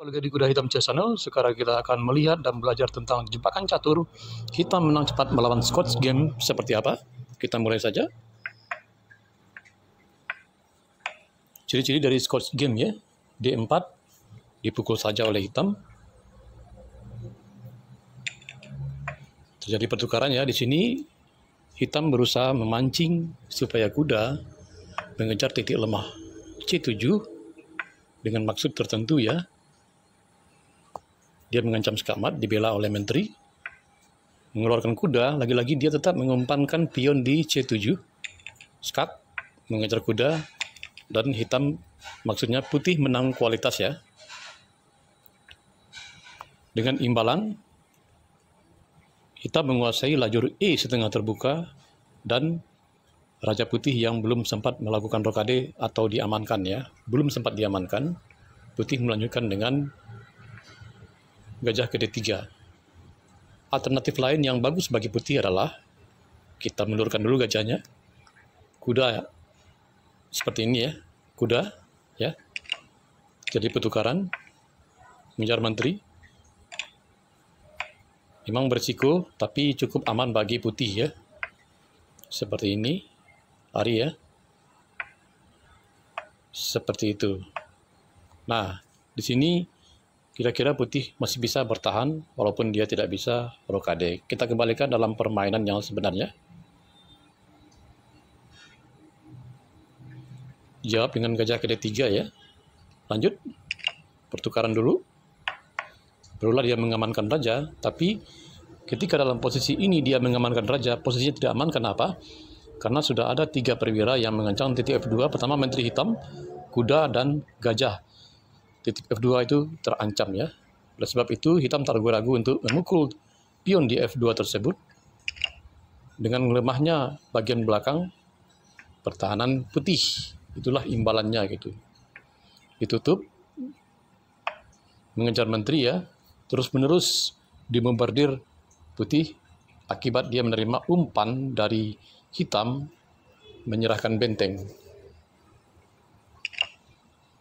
Oleh di Kuda Hitam Chess Channel, sekarang kita akan melihat dan belajar tentang jebakan catur hitam menang cepat melawan Scotch game seperti apa. Kita mulai saja. Ciri-ciri dari Scotch game ya. D4 dipukul saja oleh hitam. Terjadi pertukaran ya di sini. Hitam berusaha memancing supaya kuda mengejar titik lemah. C7 dengan maksud tertentu ya dia mengancam Skamat, dibela oleh menteri. Mengeluarkan kuda, lagi-lagi dia tetap mengumpankan pion di C7. skak mengejar kuda dan hitam maksudnya putih menang kualitas ya. Dengan imbalan, hitam menguasai lajur E setengah terbuka dan Raja Putih yang belum sempat melakukan rokade atau diamankan ya, belum sempat diamankan, Putih melanjutkan dengan gajah ke D3. Alternatif lain yang bagus bagi putih adalah kita menurunkan dulu gajahnya. Kuda ya. seperti ini ya, kuda ya. Jadi pertukaran menjar menteri. Memang berisiko tapi cukup aman bagi putih ya. Seperti ini Ari ya. Seperti itu. Nah, di sini kira-kira putih masih bisa bertahan walaupun dia tidak bisa rokade. Kita kembalikan dalam permainan yang sebenarnya. Jawab dengan gajah kd3 ya. Lanjut. Pertukaran dulu. Barulah dia mengamankan raja, tapi ketika dalam posisi ini dia mengamankan raja, posisinya tidak aman kenapa? Karena sudah ada tiga perwira yang mengancam titik F2, pertama menteri hitam, kuda, dan gajah titik F2 itu terancam ya. Oleh sebab itu, hitam tak ragu-ragu untuk memukul pion di F2 tersebut. Dengan melemahnya bagian belakang, pertahanan putih. Itulah imbalannya gitu. Ditutup, mengejar menteri ya, terus-menerus memperdiri putih akibat dia menerima umpan dari hitam menyerahkan benteng.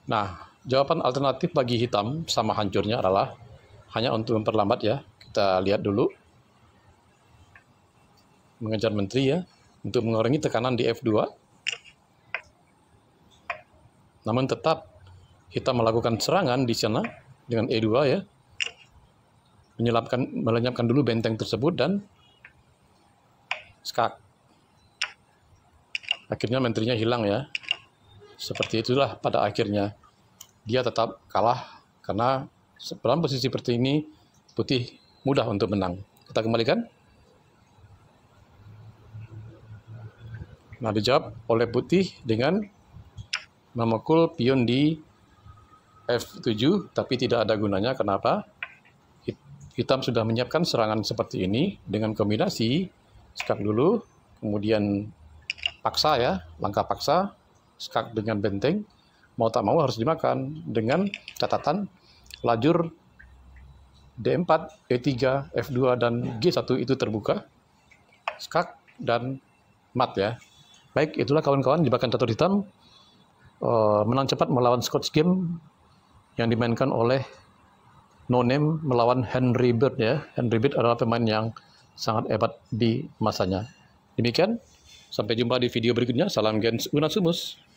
Nah, Jawaban alternatif bagi hitam sama hancurnya adalah hanya untuk memperlambat ya. Kita lihat dulu. Mengejar menteri ya, untuk mengurangi tekanan di F2. Namun tetap kita melakukan serangan di sana dengan E2 ya. Menyelapkan, melenyapkan dulu benteng tersebut dan skak. Akhirnya menterinya hilang ya. Seperti itulah pada akhirnya dia tetap kalah karena dalam posisi seperti ini putih mudah untuk menang. Kita kembalikan. Nah, dijawab oleh putih dengan memukul pion di F7 tapi tidak ada gunanya kenapa? Hitam sudah menyiapkan serangan seperti ini dengan kombinasi skak dulu, kemudian paksa ya, langkah paksa, skak dengan benteng, mau tak mau harus dimakan dengan catatan lajur D4, E3, F2, dan G1 itu terbuka, skak, dan mat ya. Baik, itulah kawan-kawan jebakan catur hitam eh, menang cepat melawan Scotch Game yang dimainkan oleh No Name melawan Henry Bird ya. Henry Bird adalah pemain yang sangat hebat di masanya. Demikian, sampai jumpa di video berikutnya. Salam Gens Unasumus.